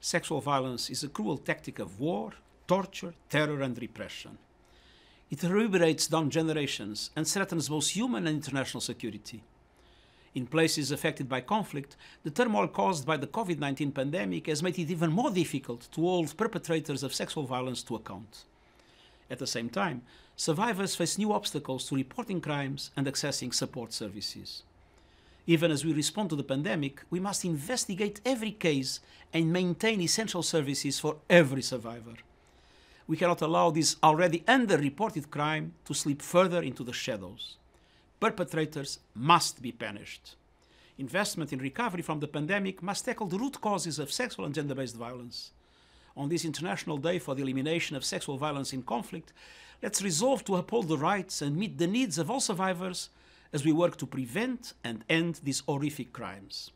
sexual violence is a cruel tactic of war, torture, terror, and repression. It reverberates down generations and threatens both human and international security. In places affected by conflict, the turmoil caused by the COVID 19 pandemic has made it even more difficult to hold perpetrators of sexual violence to account. At the same time, survivors face new obstacles to reporting crimes and accessing support services. Even as we respond to the pandemic, we must investigate every case and maintain essential services for every survivor. We cannot allow this already underreported crime to slip further into the shadows. Perpetrators must be punished. Investment in recovery from the pandemic must tackle the root causes of sexual and gender based violence. On this International Day for the Elimination of Sexual Violence in Conflict, let's resolve to uphold the rights and meet the needs of all survivors as we work to prevent and end these horrific crimes.